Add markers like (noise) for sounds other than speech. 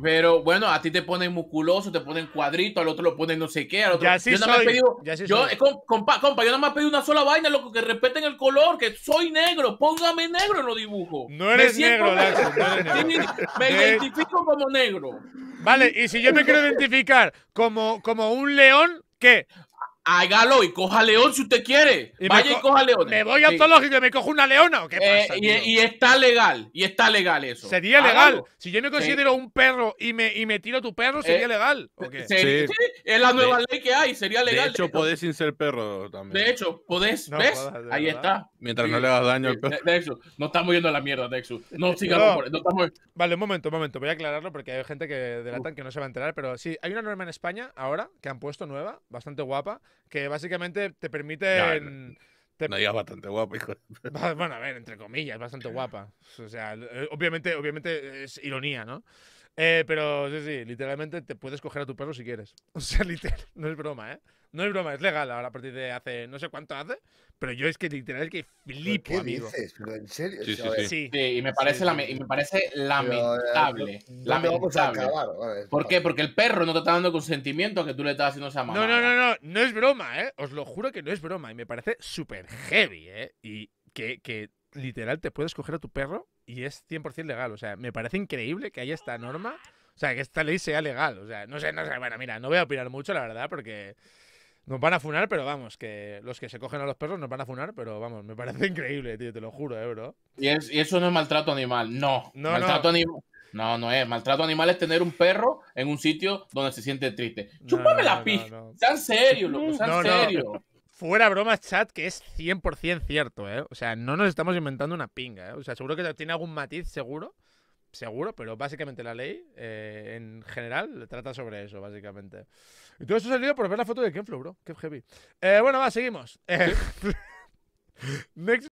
Pero bueno, a ti te ponen musculoso, te ponen cuadrito, al otro lo ponen no sé qué, al otro. Ya sí yo no pedido, sí yo, Compa, compa, yo nada más he pedido una sola vaina, loco, que respeten el color, que soy negro, póngame negro en los dibujos. No eres negro, no eres (laughs) negro. Me identifico como negro. Vale, y si yo me quiero identificar como, como un león, ¿qué? hágalo y coja león si usted quiere. Vaya y coja león. Me voy a y me cojo una leona. qué eh, pasa, y, está legal, y está legal eso. Sería legal. Si yo me considero un perro y me, y me tiro a tu perro, eh, sería legal. ¿o Sí. es la nueva ley que hay, sería legal. De hecho, podés sin ser perro también. De hecho, podés, ¿ves? Ahí está. Mientras no le hagas daño al perro. De, no estamos yendo a la mierda, Dexu. No sigamos no. por Vale, un momento, un momento. Voy a aclararlo porque hay gente que delatan tan que no se va a enterar, pero sí, hay una norma en España ahora que han puesto nueva, bastante guapa que básicamente te permite te... No bastante guapa, hijo. Bueno, a ver, entre comillas, bastante guapa. O sea, obviamente, obviamente es ironía, ¿no? Eh, pero sí, sí, literalmente te puedes coger a tu perro si quieres. (laughs) O sea, literal, no es broma, ¿eh? No es broma, es legal ahora a partir de hace, no sé cuánto hace, pero yo es que literal es que flipo, ¿Qué Dices? ¿En serio? Sí, sí, sí. y, me parece me parece eh, lamentable. lamentable. ¿Por qué? Porque el perro no te está dando consentimiento a que tú le estás haciendo esa maldad No, no, no, no, no es broma, ¿eh? Os lo juro que no es broma y me parece súper heavy, ¿eh? Y que literal te puedes coger a tu perro y es 100% legal. O sea, me parece increíble que haya esta norma. O sea, que esta ley sea legal. O sea, no sé, no sé. Bueno, mira, no voy a opinar mucho, la verdad, porque nos van a funar, pero vamos, que los que se cogen a los perros nos van a funar, pero vamos, me parece (laughs) increíble, tío, te lo juro, eh, bro. Y, eso no es maltrato animal, no. No, maltrato no. No, no es. Maltrato animal es tener un perro en un sitio donde se siente triste. Chúpame la pija. Sean serios, loco, sean serios fuera bromas, chat, que es 100% cierto, ¿eh? O sea, no nos estamos inventando una pinga, ¿eh? O sea, seguro que tiene algún matiz, seguro, seguro, pero básicamente la ley, eh, en general, trata sobre eso, básicamente. Y todo esto salido por ver la foto de Kenflow, bro. Qué heavy. Eh, bueno, va, seguimos. Eh, (laughs) next